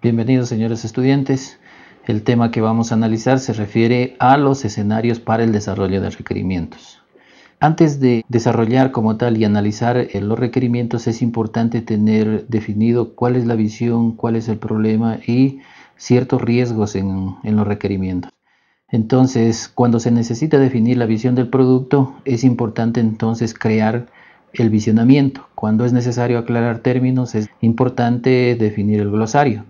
Bienvenidos señores estudiantes. El tema que vamos a analizar se refiere a los escenarios para el desarrollo de requerimientos. Antes de desarrollar como tal y analizar eh, los requerimientos es importante tener definido cuál es la visión, cuál es el problema y ciertos riesgos en, en los requerimientos. Entonces, cuando se necesita definir la visión del producto, es importante entonces crear el visionamiento. Cuando es necesario aclarar términos, es importante definir el glosario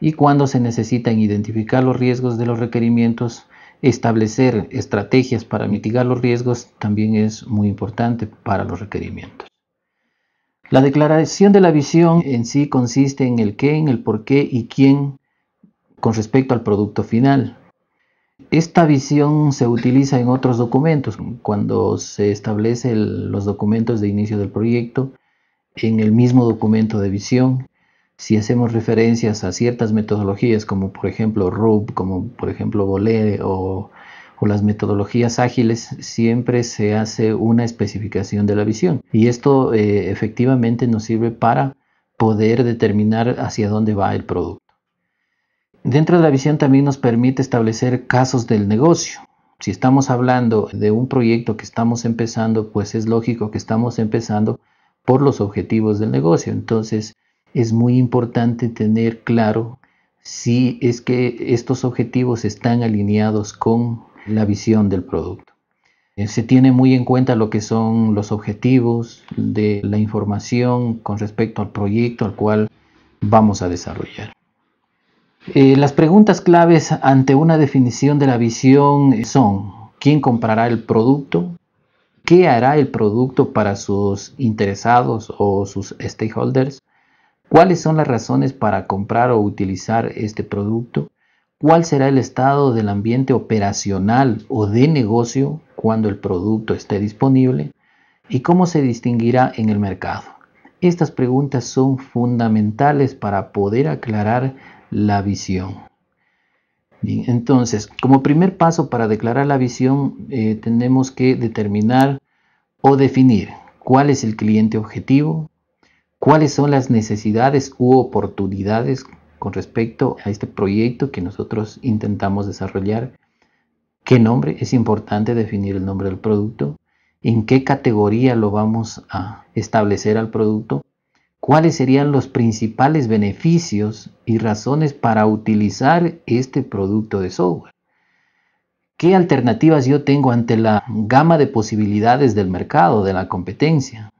y cuando se necesitan identificar los riesgos de los requerimientos, establecer estrategias para mitigar los riesgos también es muy importante para los requerimientos. La declaración de la visión en sí consiste en el qué, en el por qué y quién con respecto al producto final. Esta visión se utiliza en otros documentos, cuando se establecen los documentos de inicio del proyecto, en el mismo documento de visión, si hacemos referencias a ciertas metodologías como por ejemplo RUB, como por ejemplo Bolere o, las metodologías ágiles, siempre se hace una especificación de la visión. Y esto eh, efectivamente nos sirve para poder determinar hacia dónde va el producto. Dentro de la visión también nos permite establecer casos del negocio. Si estamos hablando de un proyecto que estamos empezando, pues es lógico que estamos empezando por los objetivos del negocio. Entonces, es muy importante tener claro si es que estos objetivos están alineados con la visión del producto. Eh, se tiene muy en cuenta lo que son los objetivos de la información con respecto al proyecto al cual vamos a desarrollar. Eh, las preguntas claves ante una definición de la visión son, ¿quién comprará el producto? ¿Qué hará el producto para sus interesados o sus stakeholders? cuáles son las razones para comprar o utilizar este producto, cuál será el estado del ambiente operacional o de negocio cuando el producto esté disponible y cómo se distinguirá en el mercado. Estas preguntas son fundamentales para poder aclarar la visión. entonces, como primer paso para declarar la visión, eh, tenemos que determinar o definir cuál es el cliente objetivo, cuáles son las necesidades u oportunidades con respecto a este proyecto que nosotros intentamos desarrollar, qué nombre, es importante definir el nombre del producto, en qué categoría lo vamos a establecer al producto, cuáles serían los principales beneficios y razones para utilizar este producto de software. ¿Qué alternativas yo tengo ante la gama de posibilidades del mercado, de la competencia?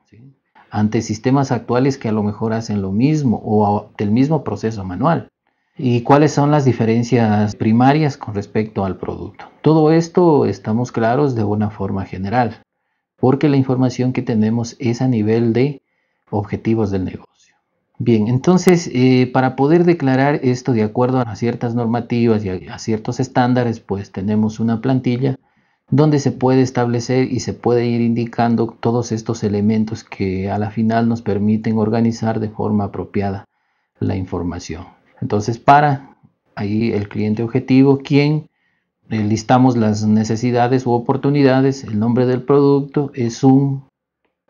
ante sistemas actuales que a lo mejor hacen lo mismo o del mismo proceso manual. ¿Y cuáles son las diferencias primarias con respecto al producto? Todo esto estamos claros de una forma general, porque la información que tenemos es a nivel de objetivos del negocio. Bien, entonces, eh, para poder declarar esto de acuerdo a ciertas normativas y a ciertos estándares, pues tenemos una plantilla donde se puede establecer y se puede ir indicando todos estos elementos que a la final nos permiten organizar de forma apropiada la información. Entonces, para ahí el cliente objetivo, quien eh, listamos las necesidades u oportunidades, el nombre del producto es un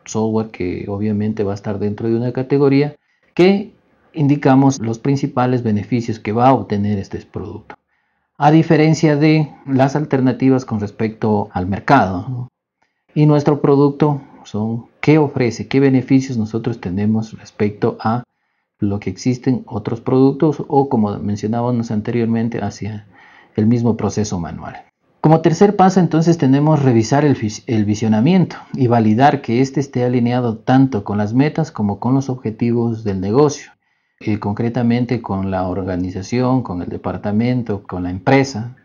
software que obviamente va a estar dentro de una categoría que indicamos los principales beneficios que va a obtener este producto a diferencia de las alternativas con respecto al mercado. Y nuestro producto son qué ofrece, qué beneficios nosotros tenemos respecto a lo que existen otros productos o como mencionábamos anteriormente hacia el mismo proceso manual. Como tercer paso entonces tenemos revisar el, el visionamiento y validar que éste esté alineado tanto con las metas como con los objetivos del negocio eh, concretamente con la organización, con el departamento, con la empresa.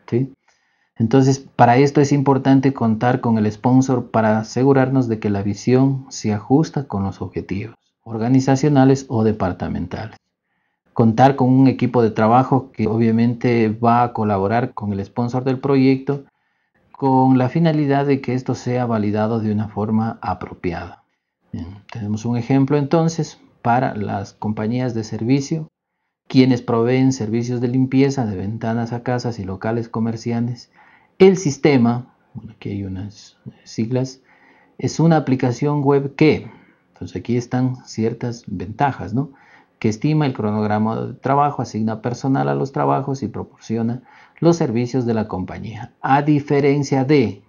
Entonces, para esto es importante contar con el sponsor para asegurarnos de que la visión se ajusta con los objetivos organizacionales o departamentales. Contar con un equipo de trabajo que obviamente va a colaborar con el sponsor del proyecto con la finalidad de que esto sea validado de una forma apropiada. tenemos un ejemplo entonces para las compañías de servicio, quienes proveen servicios de limpieza de ventanas a casas y locales comerciales El sistema, aquí hay unas siglas, es una aplicación web que, entonces pues aquí están ciertas ventajas, ¿no? que estima el cronograma de trabajo, asigna personal a los trabajos y proporciona los servicios de la compañía, a diferencia de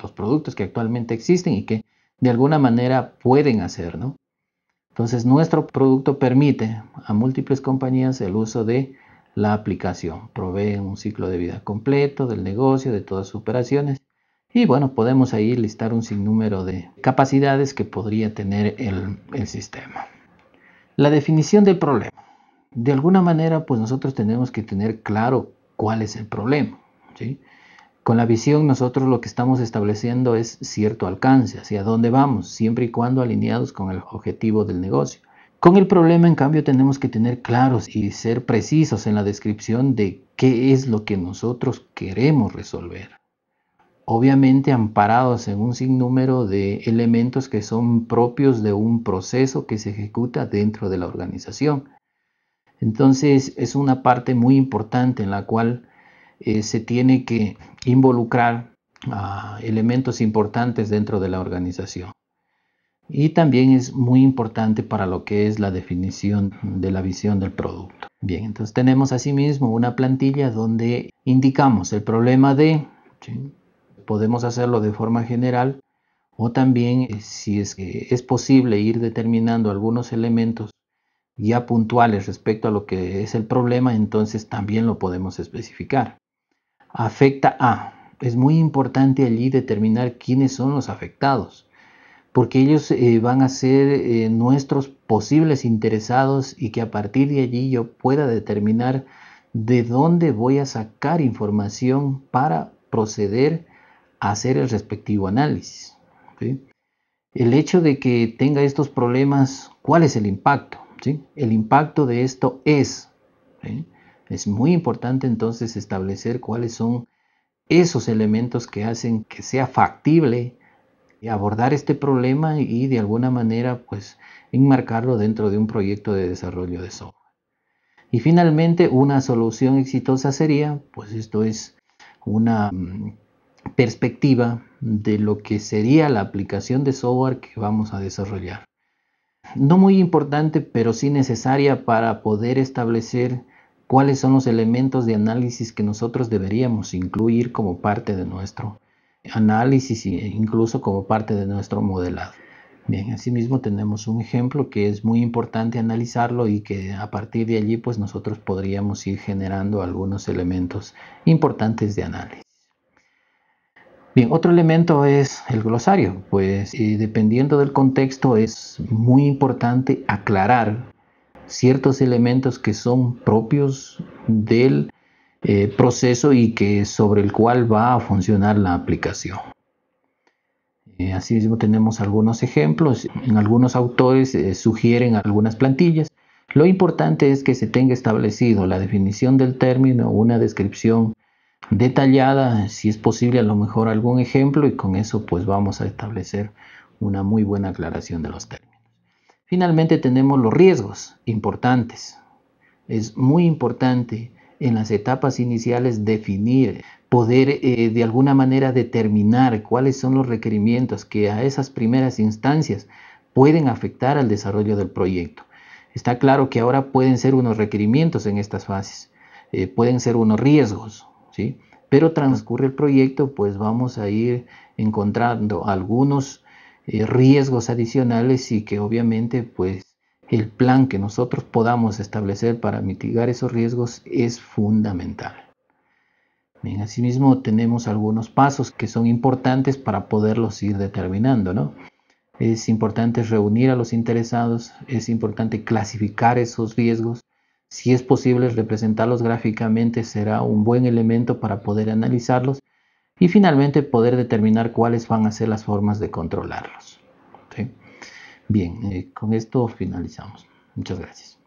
los productos que actualmente existen y que de alguna manera pueden hacer, ¿no? Entonces, nuestro producto permite a múltiples compañías el uso de la aplicación. Provee un ciclo de vida completo del negocio, de todas sus operaciones. Y bueno, podemos ahí listar un sinnúmero de capacidades que podría tener el, el sistema. La definición del problema. De alguna manera, pues nosotros tenemos que tener claro cuál es el problema. ¿sí? Con la visión nosotros lo que estamos estableciendo es cierto alcance, hacia dónde vamos, siempre y cuando alineados con el objetivo del negocio. Con el problema, en cambio, tenemos que tener claros y ser precisos en la descripción de qué es lo que nosotros queremos resolver. Obviamente amparados en un sinnúmero de elementos que son propios de un proceso que se ejecuta dentro de la organización. Entonces es una parte muy importante en la cual eh, se tiene que involucrar a elementos importantes dentro de la organización. Y también es muy importante para lo que es la definición de la visión del producto. Bien, entonces tenemos asimismo una plantilla donde indicamos el problema de, podemos hacerlo de forma general, o también eh, si es que es posible ir determinando algunos elementos ya puntuales respecto a lo que es el problema, entonces también lo podemos especificar afecta a. Es muy importante allí determinar quiénes son los afectados, porque ellos eh, van a ser eh, nuestros posibles interesados y que a partir de allí yo pueda determinar de dónde voy a sacar información para proceder a hacer el respectivo análisis. El hecho de que tenga estos problemas, ¿cuál es el impacto? El impacto de esto es... Es muy importante entonces establecer cuáles son esos elementos que hacen que sea factible abordar este problema y de alguna manera pues enmarcarlo dentro de un proyecto de desarrollo de software. Y finalmente una solución exitosa sería, pues esto es una mm, perspectiva de lo que sería la aplicación de software que vamos a desarrollar. No muy importante, pero sí necesaria para poder establecer cuáles son los elementos de análisis que nosotros deberíamos incluir como parte de nuestro análisis e incluso como parte de nuestro modelado. Bien, asimismo tenemos un ejemplo que es muy importante analizarlo y que a partir de allí pues nosotros podríamos ir generando algunos elementos importantes de análisis. Bien, otro elemento es el glosario, pues eh, dependiendo del contexto es muy importante aclarar ciertos elementos que son propios del eh, proceso y que sobre el cual va a funcionar la aplicación. Eh, asimismo tenemos algunos ejemplos, en algunos autores eh, sugieren algunas plantillas. Lo importante es que se tenga establecido la definición del término, una descripción detallada, si es posible a lo mejor algún ejemplo y con eso pues vamos a establecer una muy buena aclaración de los términos. Finalmente tenemos los riesgos importantes. Es muy importante en las etapas iniciales definir, poder eh, de alguna manera determinar cuáles son los requerimientos que a esas primeras instancias pueden afectar al desarrollo del proyecto. Está claro que ahora pueden ser unos requerimientos en estas fases, eh, pueden ser unos riesgos, ¿sí? pero transcurre el proyecto, pues vamos a ir encontrando algunos eh, riesgos adicionales y que obviamente pues el plan que nosotros podamos establecer para mitigar esos riesgos es fundamental. Bien, asimismo tenemos algunos pasos que son importantes para poderlos ir determinando, Es importante reunir a los interesados, es importante clasificar esos riesgos, si es posible representarlos gráficamente será un buen elemento para poder analizarlos y finalmente poder determinar cuáles van a ser las formas de controlarlos. Bien, eh, con esto finalizamos. Muchas gracias.